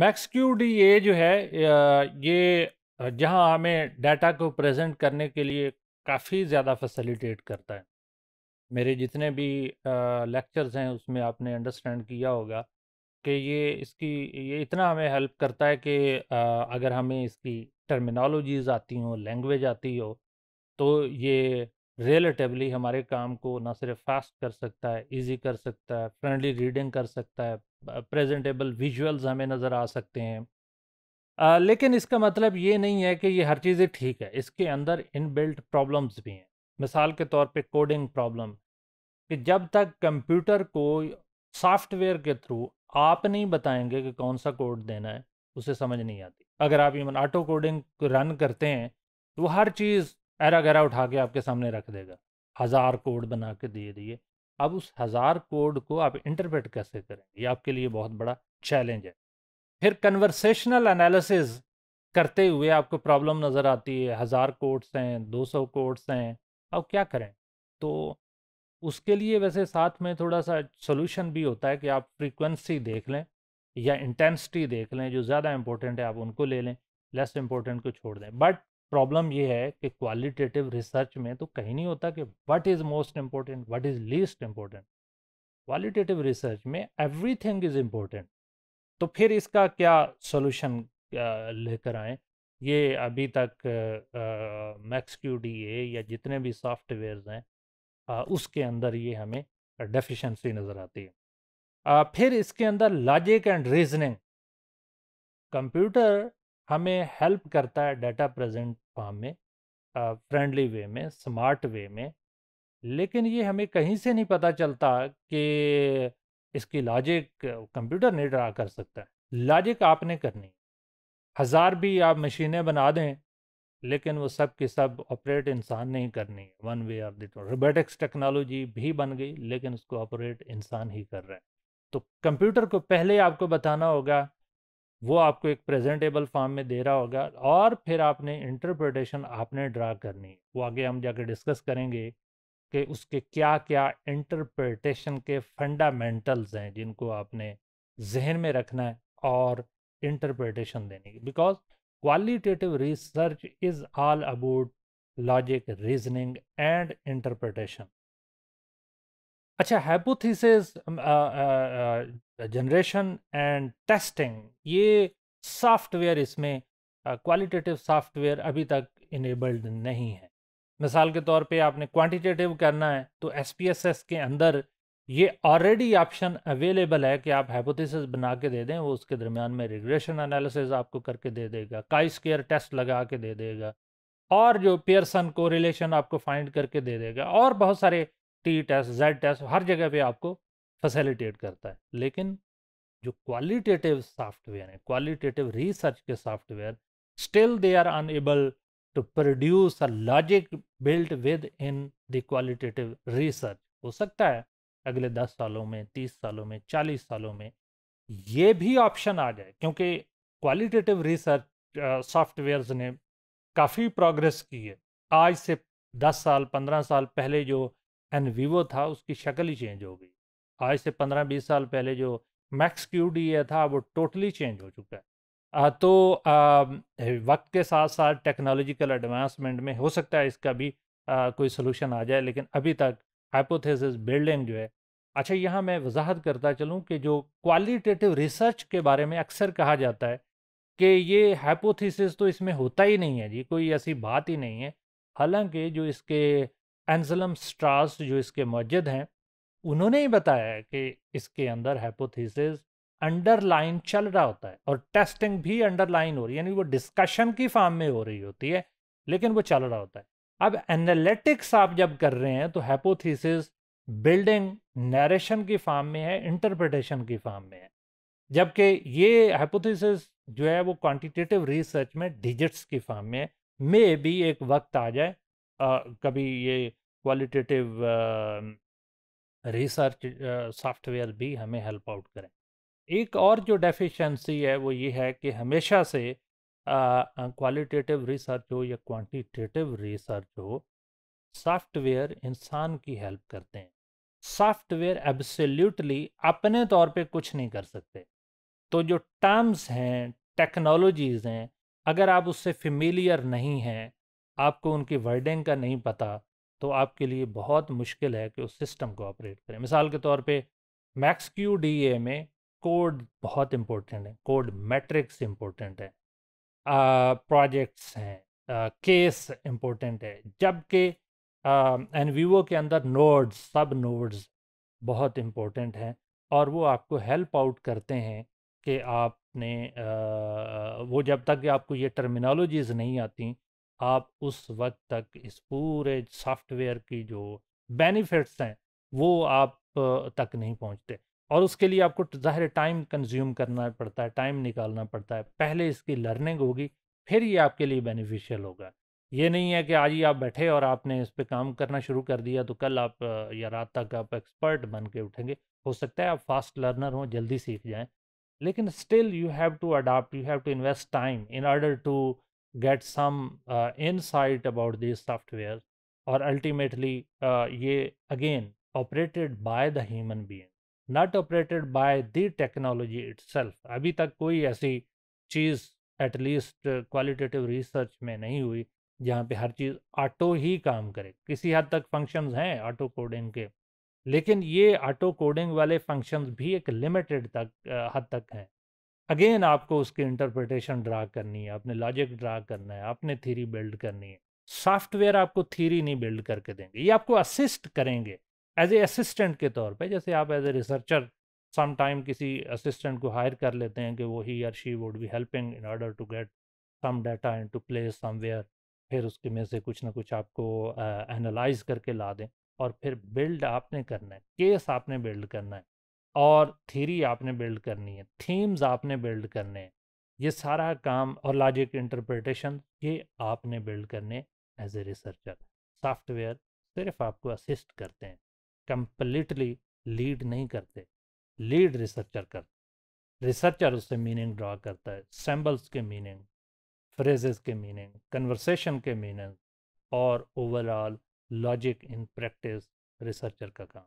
max Q D A जो है ये जहां हमें डाटा को प्रेजेंट करने के लिए काफ़ी ज़्यादा फैसिलिटेट करता है मेरे जितने भी लेक्चर्स हैं उसमें आपने अंडरस्टैंड किया होगा कि ये इसकी ये इतना हमें हेल्प करता है कि अगर हमें इसकी टर्मिनोलॉजीज़ आती हों लैंग्वेज आती हो तो ये रिलेटिवली हमारे काम को ना सिर्फ फास्ट कर सकता है इजी कर सकता है फ्रेंडली रीडिंग कर सकता है प्रेजेंटेबल विजुअल्स हमें नज़र आ सकते हैं आ, लेकिन इसका मतलब ये नहीं है कि ये हर चीज़ें ठीक है इसके अंदर इनबिल्ट प्रॉब्लम्स भी हैं मिसाल के तौर पे कोडिंग प्रॉब्लम कि जब तक कंप्यूटर को सॉफ्टवेयर के थ्रू आप नहीं बताएंगे कि कौन सा कोड देना है उसे समझ नहीं आती अगर आप इवन ऑटो कोडिंग रन करते हैं तो हर चीज़ ऐरा गैरा उठा के आपके सामने रख देगा हज़ार कोड बना के दिए दिए अब उस हज़ार कोड को आप इंटरप्रेट कैसे करेंगे ये आपके लिए बहुत बड़ा चैलेंज है फिर कन्वर्सेशनल एनालिसिस करते हुए आपको प्रॉब्लम नज़र आती है हज़ार कोड्स हैं दो सौ कोड्स हैं अब क्या करें तो उसके लिए वैसे साथ में थोड़ा सा सोल्यूशन भी होता है कि आप फ्रीक्वेंसी देख लें या इंटेंसिटी देख लें जो ज़्यादा इंपॉर्टेंट है आप उनको ले लें लेस इम्पोर्टेंट को छोड़ दें बट प्रॉब्लम ये है कि क्वालिटेटिव रिसर्च में तो कहीं नहीं होता कि what is most important what is least important qualitative research में एवरीथिंग इज़ इम्पोर्टेंट तो फिर इसका क्या सोल्यूशन लेकर आएँ ये अभी तक मैक्स क्यू डी ए या जितने भी सॉफ्टवेयर हैं आ, उसके अंदर ये हमें डेफिशिएंसी नज़र आती है आ, फिर इसके अंदर लॉजिक एंड रीजनिंग कंप्यूटर हमें हेल्प करता है डाटा प्रेजेंट फॉर्म में फ्रेंडली वे में स्मार्ट वे में लेकिन ये हमें कहीं से नहीं पता चलता कि इसकी लॉजिक कंप्यूटर नहीं ड्रा कर सकता है लॉजिक आपने करनी हज़ार भी आप मशीनें बना दें लेकिन वो सब के सब ऑपरेट इंसान नहीं करनी है one way of that robotics technology भी बन गई लेकिन उसको ऑपरेट इंसान ही कर रहे हैं तो कंप्यूटर को पहले आपको बताना होगा वो आपको एक प्रेजेंटेबल फॉर्म में दे रहा होगा और फिर आपने इंटरप्रटेशन आपने ड्रा करनी है वो आगे हम जाकर डिस्कस करेंगे कि उसके क्या क्या इंटरप्रटेशन के फंडामेंटल्स हैं जिनको आपने जहन में रखना है और इंटरप्रटेशन देने की because qualitative research is all about logic reasoning and interpretation अच्छा हाइपोथीसिस जनरेशन एंड टेस्टिंग ये सॉफ्टवेयर इसमें क्वालिटेटिव uh, सॉफ्टवेयर अभी तक इनेबल्ड नहीं है मिसाल के तौर पे आपने क्वांटिटेटिव करना है तो एस के अंदर ये ऑलरेडी ऑप्शन अवेलेबल है कि आप हाइपोथेसिस बना के दे दें वो उसके दरमियान में रिग्रेशन एनालिसिस आपको करके दे देगा काई स्केयर टेस्ट लगा के दे देगा और जो पेयरसन को रिलेशन आपको फाइंड करके दे देगा और बहुत सारे टी टेस्ट जेड टेस्ट हर जगह पे आपको फैसिलिटेट करता है लेकिन जो क्वालिटेटिव सॉफ्टवेयर है क्वालिटेटिव रिसर्च के software still they are unable to produce a logic built within the qualitative research हो सकता है अगले दस सालों में तीस सालों में चालीस सालों में ये भी ऑप्शन आ जाए क्योंकि क्वालिटेटिव रिसर्च सॉफ्टवेयर्स ने काफ़ी प्रोग्रेस की है आज से दस साल पंद्रह साल पहले जो एन वीवो था उसकी शक्ल ही चेंज हो गई आज से पंद्रह बीस साल पहले जो मैक्स क्यू डी ए था वो टोटली चेंज हो चुका है आ, तो आ, वक्त के साथ साथ टेक्नोलॉजिकल एडवांसमेंट में हो सकता है इसका भी आ, कोई सोलूशन आ जाए लेकिन अभी तक हाइपोथेसिस बिल्डिंग जो है अच्छा यहाँ मैं वजाहत करता चलूँ कि जो क्वालिटेटिव रिसर्च के बारे में अक्सर कहा जाता है कि ये हाइपोथेसिस तो इसमें होता ही नहीं है जी कोई ऐसी बात ही नहीं है हालांकि जो इसके एंजलम स्ट्रास जो इसके मस्जिद हैं उन्होंने ही बताया कि इसके अंदर हाइपोथीसिस अंडरलाइन चल रहा होता है और टेस्टिंग भी अंडरलाइन हो रही है यानी वो डिस्कशन की फॉर्म में हो रही होती है लेकिन वो चल रहा होता है अब एनालिटिक्स आप जब कर रहे हैं तो हैपोथीसिस बिल्डिंग नरेशन की फॉर्म में है इंटरप्रटेशन की फॉर्म में है जबकि ये हैपोथीसिस जो है वो क्वान्टिटेटिव रिसर्च में डिजिट्स की फॉर्म में है मे भी एक वक्त आ जाए कभी ये क्वालिटेटिव रिसर्च सॉफ्टवेयर भी हमें हेल्प आउट करें एक और जो डेफिशिएंसी है वो ये है कि हमेशा से क्वालिटेटिव रिसर्च हो या क्वांटिटेटिव रिसर्च हो सॉफ्टवेयर इंसान की हेल्प करते हैं सॉफ्टवेयर एब्सोल्युटली अपने तौर पे कुछ नहीं कर सकते तो जो टर्म्स हैं टेक्नोलॉजीज़ हैं अगर आप उससे फेमिलियर नहीं हैं आपको उनकी वर्डिंग का नहीं पता तो आपके लिए बहुत मुश्किल है कि उस सिस्टम को ऑपरेट करें मिसाल के तौर पे मैक्स क्यू डी ए में कोड बहुत इम्पोर्टेंट है कोड मैट्रिक्स इम्पोर्टेंट है प्रोजेक्ट्स हैं केस इम्पोर्टेंट है जबकि एन वीवो के अंदर नोड्स सब नोड्स बहुत इम्पोर्टेंट हैं और वो आपको हेल्प आउट करते हैं कि आपने आ, वो जब तक आपको ये टर्मिनोलॉजीज़ नहीं आती आप उस वक्त तक इस पूरे सॉफ्टवेयर की जो बेनिफिट्स हैं वो आप तक नहीं पहुंचते और उसके लिए आपको ज़ाहिर टाइम कंज्यूम करना पड़ता है टाइम निकालना पड़ता है पहले इसकी लर्निंग होगी फिर ये आपके लिए बेनिफिशियल होगा ये नहीं है कि आज ही आप बैठे और आपने इस पर काम करना शुरू कर दिया तो कल आप या रात तक आप एक्सपर्ट बन के उठेंगे हो सकता है आप फास्ट लर्नर हों जल्दी सीख जाएं लेकिन still you have to adapt you have to invest time in order to get some uh, insight about these software or ultimately uh, ye again operated by the human being not operated by the technology itself अभी तक कोई ऐसी चीज़ at least qualitative research में नहीं हुई जहाँ पे हर चीज़ auto ही काम करे किसी हद तक फंक्शंस हैं ऑटो कोडिंग के लेकिन ये ऑटो कोडिंग वाले फंक्शंस भी एक लिमिटेड तक हद तक हैं अगेन आपको उसकी इंटरप्रिटेशन ड्रा करनी है आपने लॉजिक ड्रा करना है आपने थीरी बिल्ड करनी है सॉफ्टवेयर आपको थीरी नहीं बिल्ड करके देंगे ये आपको असिस्ट करेंगे एज ए असिस्टेंट के तौर पर जैसे आप as a researcher some time किसी असिस्टेंट को हायर कर लेते हैं कि वो he or she would be helping in order to get some data into place somewhere फिर उसके में से कुछ ना कुछ आपको एनालाइज uh, करके ला दें और फिर बिल्ड आपने करना है केस आपने बिल्ड करना है और थीरी आपने बिल्ड करनी है थीम्स आपने बिल्ड करने हैं ये सारा काम और लॉजिक इंटरप्रिटेशन ये आपने बिल्ड करने एज ए रिसर्चर सॉफ्टवेयर सिर्फ आपको असिस्ट करते हैं कंप्लीटली लीड नहीं करते लीड रिसर्चर करते रिसर्चर उससे मीनिंग ड्रॉ करता है सैम्बल्स के मीनिंग फ्रेजेस के मीनिंग कन्वर्सेशन के मीनिंग और overall logic in practice researcher का काम